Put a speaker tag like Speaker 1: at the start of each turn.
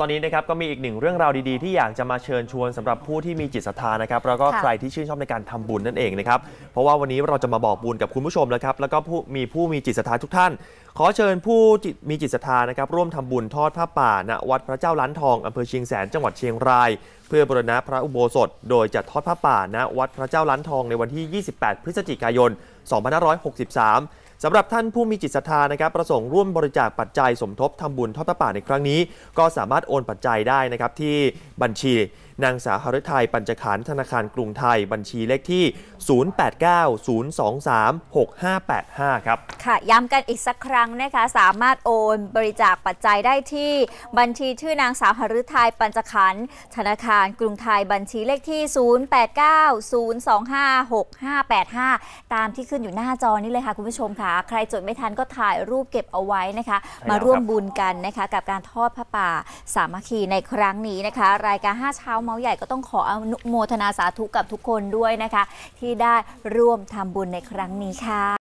Speaker 1: ตอนนี้นะครับก็มีอีกหนึ่งเรื่องราวดีๆที่อยากจะมาเชิญชวนสำหรับผู้ที่มีจิตศรัทธานะครับ แล้วก็ใครที่ชื่นชอบในการทำบุญนั่นเองนะครับ เพราะว่าวันนี้เราจะมาบอกบุญกับคุณผู้ชมแล้วครับ แล้วก็ผู้มีผู้มีจิตศรัทธาทุกท่าน ขอเชิญผู้มีจิตศรัทธานะครับร่วมทำบุญทอดผ้าป่าณ วัดพระเจ้าล้านทองอำเภอเชียงแสนจังหวัดเชียงราย เพื่อบรณะพระอุโบสถ โดยจะทอดผ้าป่าณวัดพระเจ้าล้านทองในวันที่ 28 พฤศจิกายน 2563สำหรับท่านผู้มีจิตศรัทธานะครับประสงค์ร่วมบริจาคปัจจัยสมทบทำบุญทอดพระป่าในครั้งนี้ ก็สามารถโอนปัจจัยได้นะครับที่บัญชีนางสาวหฤทัยปัญจขันธนาคารกรุงไทยบัญชีเลขที่ 0890236585 ครับ ค่
Speaker 2: ะ ย้ำกันอีกสักครั้งนะคะ สามารถโอนบริจาคปัจจัยได้ที่บัญชีชื่อนางสาวหฤทัยปัญจขันธนาคารกรุงไทยบัญชีเลขที่ 0890256585 ตามที่ขึ้นอยู่หน้าจอนี้เลยค่ะคุณผู้ชมค่ะ ใครจดไม่ทันก็ถ่ายรูปเก็บเอาไว้นะคะมาร่วมบุญกันนะคะกับการทอดผ้าป่าสามัคคีในครั้งนี้นะคะ รายการ5เช้าเมาใหญ่ก็ต้องขออนุโมทนาสาธุกับทุกคนด้วยนะคะ ที่ได้ร่วมทำบุญในครั้งนี้ค่ะ